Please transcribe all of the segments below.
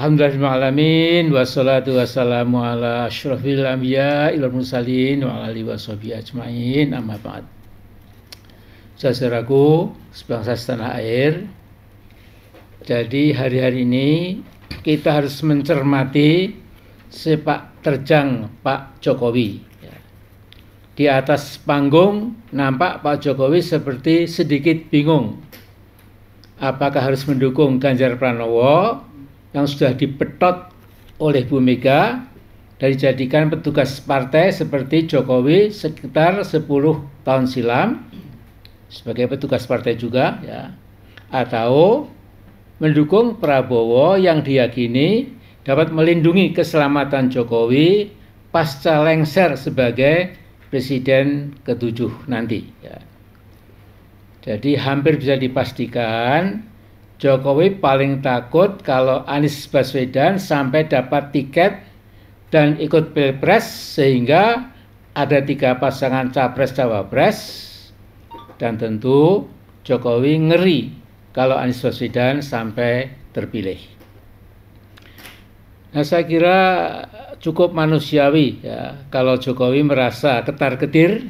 Alhamdulillahirrahmanirrahim Wassalatu wassalamu ala ashrafil anbiya ilal mursalin wa ala alihi washabihi ajma'in amma ba'd Saudaraku sebangsa setanah air Jadi hari-hari ini kita harus mencermati sepak terjang Pak Jokowi Di atas panggung nampak Pak Jokowi seperti sedikit bingung Apakah harus mendukung Ganjar Pranowo yang sudah dipetot oleh Bu Mega darijadikan jadikan petugas partai seperti Jokowi sekitar 10 tahun silam sebagai petugas partai juga ya atau mendukung Prabowo yang diyakini dapat melindungi keselamatan Jokowi pasca lengser sebagai presiden ketujuh nanti ya. Jadi hampir bisa dipastikan Jokowi paling takut kalau Anies Baswedan sampai dapat tiket dan ikut pilpres sehingga ada tiga pasangan capres-cawapres dan tentu Jokowi ngeri kalau Anies Baswedan sampai terpilih. Nah saya kira cukup manusiawi ya kalau Jokowi merasa ketar-ketir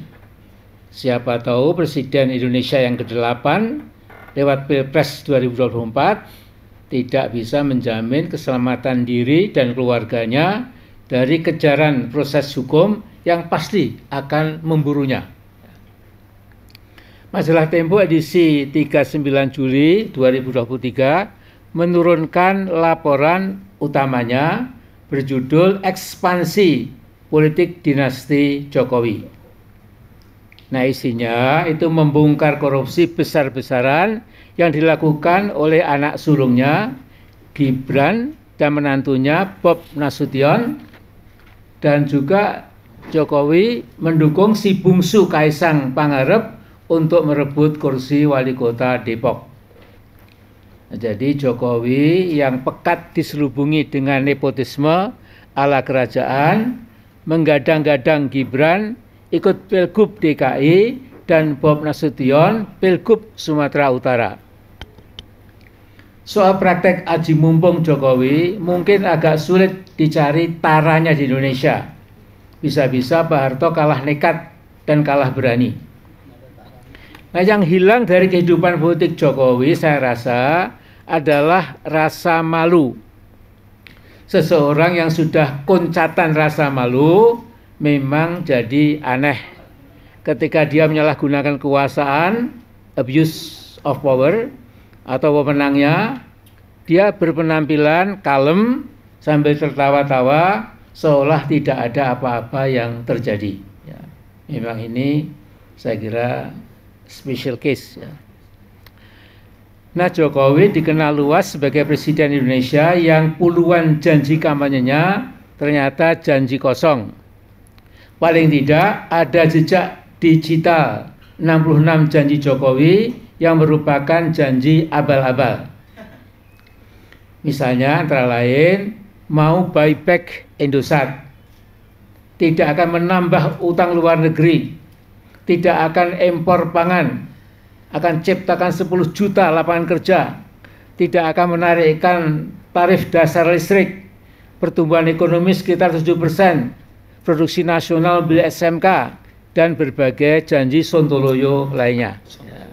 siapa tahu Presiden Indonesia yang ke-8 lewat Pilpres 2024 tidak bisa menjamin keselamatan diri dan keluarganya dari kejaran proses hukum yang pasti akan memburunya. Majalah Tempo edisi 39 Juli 2023 menurunkan laporan utamanya berjudul Ekspansi Politik Dinasti Jokowi. Nah isinya itu membongkar korupsi besar-besaran yang dilakukan oleh anak sulungnya Gibran dan menantunya Bob Nasution dan juga Jokowi mendukung si bungsu Kaisang Pangarep untuk merebut kursi wali kota Depok. Nah, jadi Jokowi yang pekat diselubungi dengan nepotisme ala kerajaan menggadang-gadang Gibran ikut Pilgub DKI dan Bob Nasution Pilgub Sumatera Utara. Soal praktek aji mumpung Jokowi mungkin agak sulit dicari taranya di Indonesia. Bisa-bisa Pak Harto kalah nekat dan kalah berani. Nah yang hilang dari kehidupan politik Jokowi saya rasa adalah rasa malu. Seseorang yang sudah koncatan rasa malu memang jadi aneh ketika dia menyalahgunakan kekuasaan abuse of power atau pemenangnya dia berpenampilan kalem sambil tertawa-tawa seolah tidak ada apa-apa yang terjadi ya. memang ini saya kira special case ya. Nah Jokowi dikenal luas sebagai Presiden Indonesia yang puluhan janji kampanyenya ternyata janji kosong Paling tidak ada jejak digital 66 janji Jokowi yang merupakan janji abal-abal. Misalnya antara lain mau buyback Indosat, tidak akan menambah utang luar negeri, tidak akan impor pangan, akan ciptakan 10 juta lapangan kerja, tidak akan menarikkan tarif dasar listrik, pertumbuhan ekonomi sekitar 7 persen, produksi nasional beli hmm. SMK dan berbagai janji sontoloyo hmm. lainnya. Ya.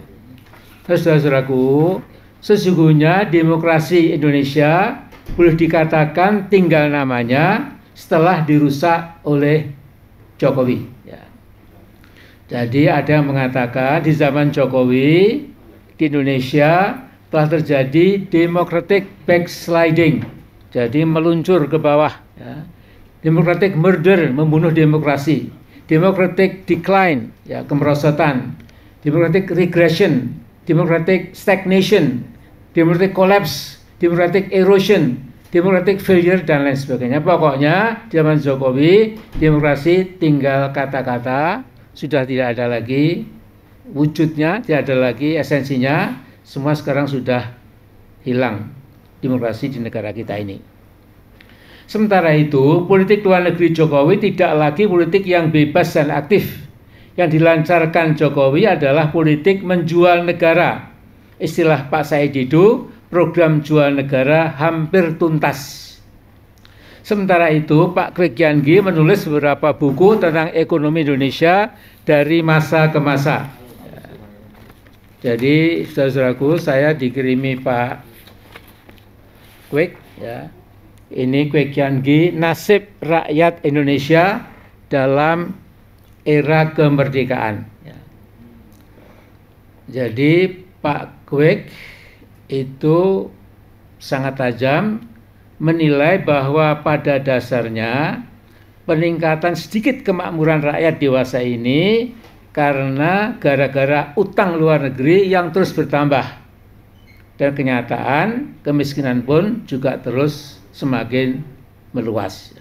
Terus saudara-saudaraku, sesungguhnya demokrasi Indonesia boleh dikatakan tinggal namanya setelah dirusak oleh Jokowi. Ya. Jadi ada yang mengatakan di zaman Jokowi di Indonesia telah terjadi democratic backsliding, jadi meluncur ke bawah. Ya democratic murder membunuh demokrasi, democratic decline ya kemerosotan, democratic regression, democratic stagnation, democratic collapse, democratic erosion, democratic failure dan lain sebagainya. Pokoknya zaman Jokowi demokrasi tinggal kata-kata, sudah tidak ada lagi wujudnya, tidak ada lagi esensinya, semua sekarang sudah hilang demokrasi di negara kita ini. Sementara itu, politik luar negeri Jokowi tidak lagi politik yang bebas dan aktif. Yang dilancarkan Jokowi adalah politik menjual negara. Istilah Pak Said Didu, program jual negara hampir tuntas. Sementara itu, Pak Krikiangi menulis beberapa buku tentang ekonomi Indonesia dari masa ke masa. Jadi, saudara-saudaraku, saya dikirimi Pak Quick, ya ini kue Kian nasib rakyat Indonesia dalam era kemerdekaan. Ya. Jadi Pak Kwek itu sangat tajam menilai bahwa pada dasarnya peningkatan sedikit kemakmuran rakyat dewasa ini karena gara-gara utang luar negeri yang terus bertambah dan kenyataan kemiskinan pun juga terus semakin meluas.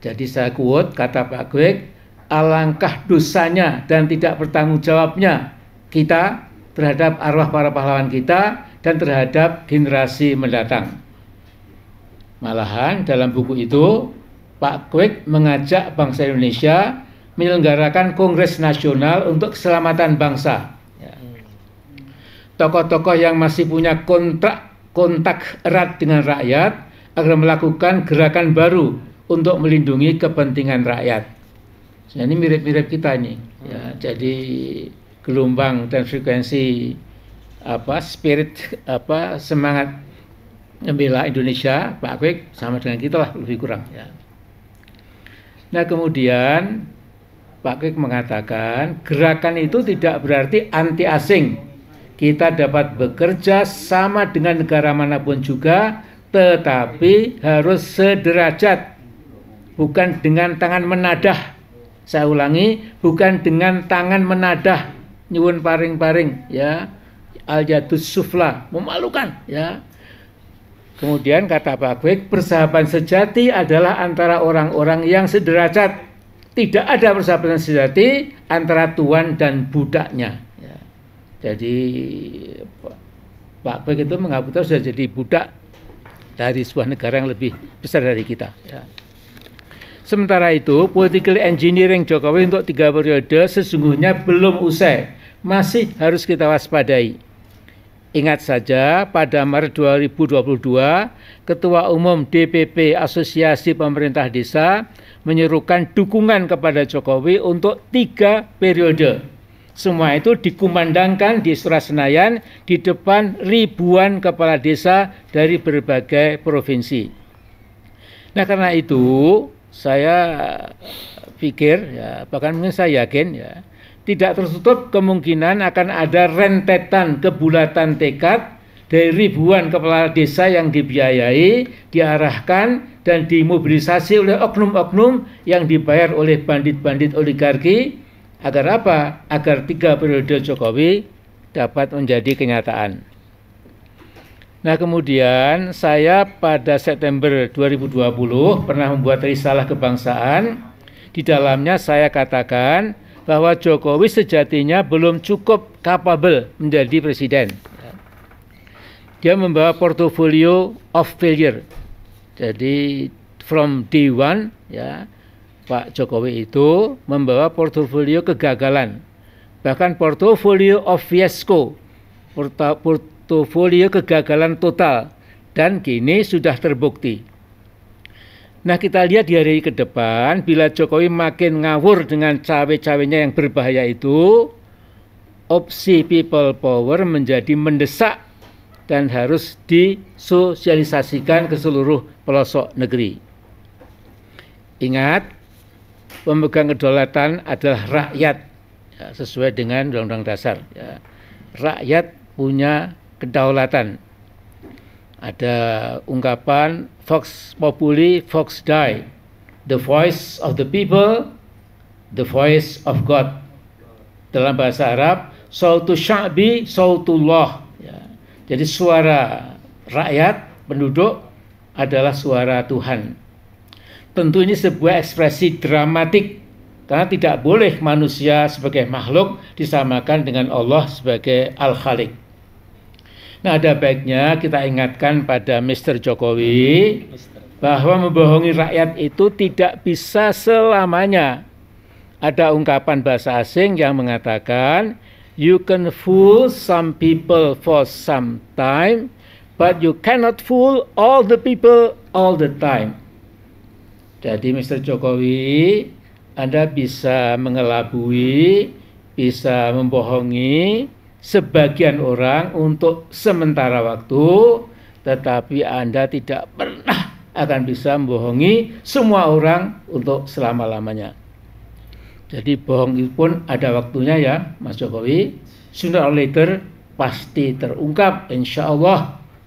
Jadi saya kuat kata Pak Greg, alangkah dosanya dan tidak bertanggung jawabnya kita terhadap arwah para pahlawan kita dan terhadap generasi mendatang. Malahan dalam buku itu Pak Quick mengajak bangsa Indonesia menyelenggarakan Kongres Nasional untuk Keselamatan Bangsa. Ya. Hmm. Tokoh-tokoh yang masih punya kontrak kontak erat dengan rakyat agar melakukan gerakan baru untuk melindungi kepentingan rakyat. Nah, ini mirip-mirip kita nih. Hmm. Ya, jadi gelombang dan frekuensi apa spirit apa semangat membela Indonesia Pak Kwek sama dengan kita lah lebih kurang ya. Nah kemudian Pak Kwek mengatakan gerakan itu tidak berarti anti asing kita dapat bekerja sama dengan negara manapun juga, tetapi harus sederajat, bukan dengan tangan menadah. Saya ulangi, bukan dengan tangan menadah, nyuwun paring-paring, ya, al jatuh sufla, memalukan, ya. Kemudian kata Pak Kwek, persahabatan sejati adalah antara orang-orang yang sederajat. Tidak ada persahabatan sejati antara tuan dan budaknya. Jadi Pak Bek itu mengaku sudah jadi budak dari sebuah negara yang lebih besar dari kita. Ya. Sementara itu, political engineering Jokowi untuk tiga periode sesungguhnya belum usai. Masih harus kita waspadai. Ingat saja, pada Maret 2022, Ketua Umum DPP Asosiasi Pemerintah Desa menyerukan dukungan kepada Jokowi untuk tiga periode. Semua itu dikumandangkan di Istora Senayan di depan ribuan kepala desa dari berbagai provinsi. Nah karena itu saya pikir ya, bahkan mungkin saya yakin ya tidak tertutup kemungkinan akan ada rentetan kebulatan tekad dari ribuan kepala desa yang dibiayai, diarahkan dan dimobilisasi oleh oknum-oknum yang dibayar oleh bandit-bandit oligarki Agar apa? Agar tiga periode Jokowi dapat menjadi kenyataan. Nah kemudian saya pada September 2020 pernah membuat risalah kebangsaan. Di dalamnya saya katakan bahwa Jokowi sejatinya belum cukup kapabel menjadi presiden. Dia membawa portofolio of failure. Jadi from day one ya Pak Jokowi itu membawa portofolio kegagalan, bahkan portofolio of fiasco, portofolio kegagalan total, dan kini sudah terbukti. Nah kita lihat di hari ke depan bila Jokowi makin ngawur dengan cawe-cawenya yang berbahaya itu opsi people power menjadi mendesak dan harus disosialisasikan ke seluruh pelosok negeri. Ingat pemegang kedaulatan adalah rakyat ya, sesuai dengan undang-undang dasar. Ya. Rakyat punya kedaulatan. Ada ungkapan Fox Populi, Fox Die. The voice of the people, the voice of God. Dalam bahasa Arab, Sautu sya'bi, Allah. Ya. Jadi suara rakyat, penduduk adalah suara Tuhan tentu ini sebuah ekspresi dramatik karena tidak boleh manusia sebagai makhluk disamakan dengan Allah sebagai Al-Khalik. Nah, ada baiknya kita ingatkan pada Mr. Jokowi bahwa membohongi rakyat itu tidak bisa selamanya. Ada ungkapan bahasa asing yang mengatakan you can fool some people for some time, but you cannot fool all the people all the time. Jadi Mr. Jokowi, Anda bisa mengelabui, bisa membohongi sebagian orang untuk sementara waktu, tetapi Anda tidak pernah akan bisa membohongi semua orang untuk selama-lamanya. Jadi bohong itu pun ada waktunya ya Mas Jokowi. Sooner or later pasti terungkap insya Allah